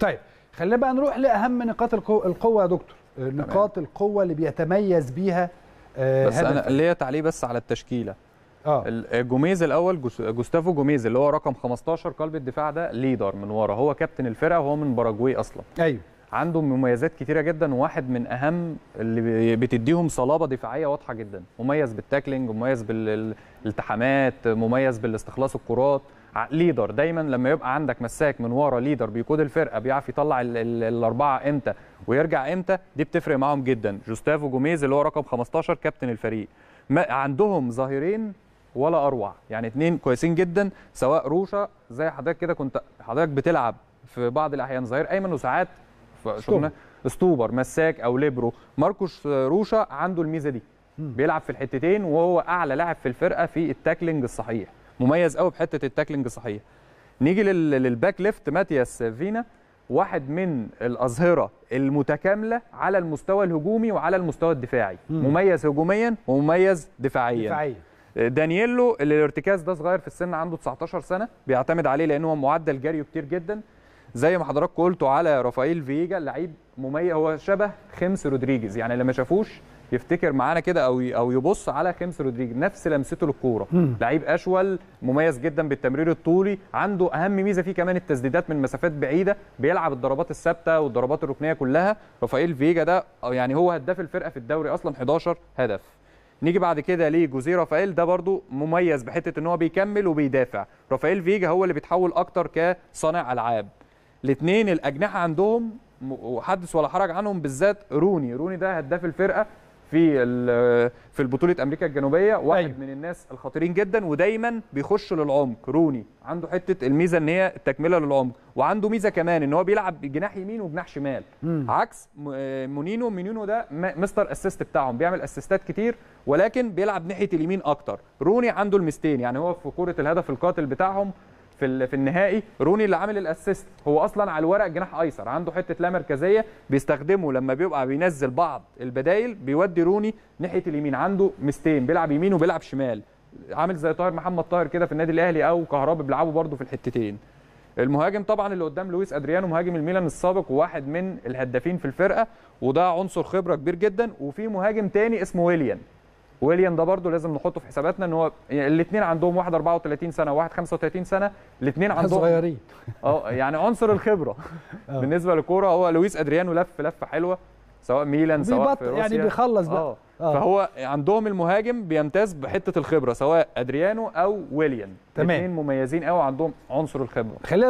طيب خلينا بقى نروح لاهم نقاط القوه يا دكتور آه، نقاط القوه اللي بيتميز بيها آه، بس انا ليا تعليق بس على التشكيله اه, آه، جوميز الاول جوستافو جوميز اللي هو رقم 15 قلب الدفاع ده ليدر من ورا هو كابتن الفرقه وهو من باراجواي اصلا ايوه عنده مميزات كتيره جدا واحد من اهم اللي بتديهم صلابه دفاعيه واضحه جدا مميز بالتاكلينج مميز بالالتحامات مميز بالاستخلاص الكرات ليدر دايما لما يبقى عندك مساك من ورا ليدر بيقود الفرقه بيعرف يطلع الاربعه امتى ويرجع امتى دي بتفرق معاهم جدا جوستافو جوميز اللي هو رقم 15 كابتن الفريق ما عندهم ظاهرين ولا اروع يعني اثنين كويسين جدا سواء روشا زي حضرتك كده كنت حضرتك بتلعب في بعض الاحيان ظهير ايمن وساعات شفنا ستوبر مساك او ليبرو ماركوس روشا عنده الميزه دي بيلعب في الحتتين وهو اعلى لاعب في الفرقه في التاكلينج الصحيح مميز قوي بحته التاكلنج صحيح نيجي للباك ليفت ماتياس فينا واحد من الاظهره المتكامله على المستوى الهجومي وعلى المستوى الدفاعي مم. مميز هجوميا ومميز دفاعيا دفاعيا دانييلو اللي الارتكاز ده صغير في السن عنده 19 سنه بيعتمد عليه لان هو معدل جريه كتير جدا زي ما حضراتكم قلتوا على رافائيل فيجا لعيب مميز هو شبه خمس رودريجيز يعني اللي ما شافوش يفتكر معانا كده او او يبص على خمس رودريج نفس لمسته للكوره لعيب اشول مميز جدا بالتمرير الطولي عنده اهم ميزه فيه كمان التسديدات من مسافات بعيده بيلعب الضربات الثابته والضربات الركنيه كلها رافائيل فيجا ده يعني هو هداف الفرقه في الدوري اصلا 11 هدف نيجي بعد كده لجوزيه رافائيل ده برده مميز بحته ان هو بيكمل وبيدافع رافائيل فيجا هو اللي بيتحول اكتر كصانع العاب الاثنين الاجنحه عندهم وحدث ولا حرج عنهم بالذات روني روني ده هداف الفرقه في آه، في بطوله امريكا الجنوبيه واحد أيوه. من الناس الخطيرين جدا ودايما بيخش للعمق روني عنده حته الميزه ان هي التكمله للعمق وعنده ميزه كمان ان هو بيلعب جناح يمين وجناح شمال مم. عكس آه، مونينو مونينو ده مستر اسيست بتاعهم بيعمل اسيستات كتير ولكن بيلعب ناحيه اليمين اكتر روني عنده المستين يعني هو في كوره الهدف القاتل بتاعهم في في النهائي روني اللي عامل الاسيست هو اصلا على الورق جناح ايسر عنده حته لا مركزيه بيستخدمه لما بيبقى بينزل بعض البدايل بيودي روني ناحيه اليمين عنده مستين بيلعب يمين وبيلعب شمال عامل زي طاهر محمد طاهر كده في النادي الاهلي او كهربا بيلعبوا برده في الحتتين المهاجم طبعا اللي قدام لويس ادريانو مهاجم الميلان السابق وواحد من الهدافين في الفرقه وده عنصر خبره كبير جدا وفي مهاجم تاني اسمه ويليان ويليام ده برضه لازم نحطه في حساباتنا ان هو يعني الاثنين عندهم واحد 34 سنه وواحد 35 سنه الاثنين عندهم صغيرين اه يعني عنصر الخبره آه. بالنسبه للكوره هو لويس ادريانو لف لفه حلوه سواء ميلان سواء في يعني روسيا يعني بيخلص بقى أوه. آه. فهو عندهم المهاجم بيمتاز بحته الخبره سواء ادريانو او ويليان تمام الاثنين مميزين قوي عندهم عنصر الخبره